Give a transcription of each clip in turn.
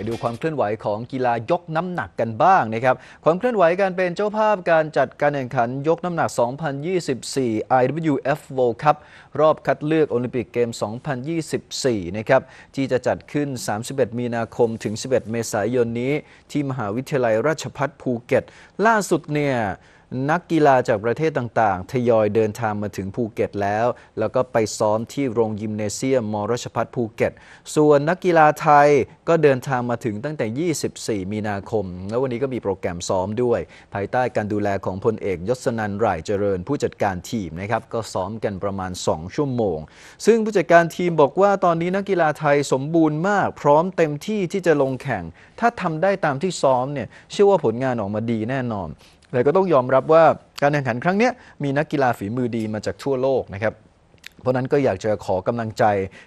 ไปดูความเคลื่อนไหวของกีฬายกน้ำหนักกันบ้างนะครับ ความเคลื่อนไหวการเป็นเจ้าภาพการจัดการแข่งขันยกน้ำหนัก 2024 IWF World Cup รอบคัดเลือกโอลิมปิกเกม 2024 นะครับ ที่จะจัดขึ้น 31 มีนาคม ถึง 11 เมษายนนี้ ที่มหาวิทยาลัยราชภัฏภูเก็ต ล่าสุดเนี่ยนักกีฬาจากประเทศต่างๆ ทยอยเดินทางมาถึงภูเก็ตแล้ว แล้วก็ไปซ้อมที่โรงยิมเนเซียม มรชพัฒภูเก็ต ส่วนนักกีฬาไทย ก็เดินทางมาถึงตั้งแต่ 24 มีนาคม แล้ววันนี้ก็มีโปรแกรมซ้อมด้วย ภายใต้การดูแลของพลเอกยศนันไร่เจริญผู้จัดการทีมนะครับ ก็ซ้อมกันประมาณ 2 ชั่วโมง ซึ่งผู้จัดการทีมบอกว่า ตอนนี้นักกีฬาไทยสมบูรณ์มาก พร้อมเต็มที่ที่จะลงแข่ง ถ้าทำได้ตามที่ซ้อมเนี่ยเชื่อว่าผลงานออกมาดีแน่นอนแต่ก็ต้องยอมรับว่าการแข่งขันครั้งนี้มีนักกีฬาฝีมือดีมาจากทั่วโลกนะครับเพราะนั้นก็อยากจะขอกำลังใจ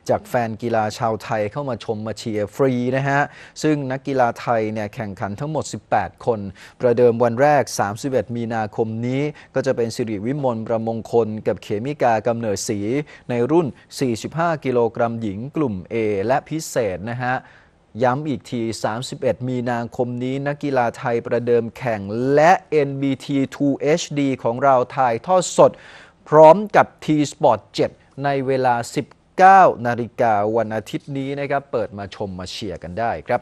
จากแฟนกีฬาชาวไทยเข้ามาชมมาเชียร์ฟรีนะฮะ ซึ่งนักกีฬาไทยเนี่ยแข่งขันทั้งหมด 18 คน ประเดิมวันแรก 31 มีนาคมนี้ก็จะเป็นสิริวิมลประมงคล กับเขมิกากำเนิดสีในรุ่น 45 กิโลกรัมหญิงกลุ่ม A และพิเศษนะฮะย้ำอีกที 31 มีนาคมนี้ นักกีฬาไทยประเดิมแข่งและ NBT 2 HD ของเราถ่ายทอดสด พร้อมกับ T Sport 7 ในเวลา 19 นาฬิกาวันอาทิตย์นี้นะครับเปิดมาชมมาเชียร์กันได้ครับ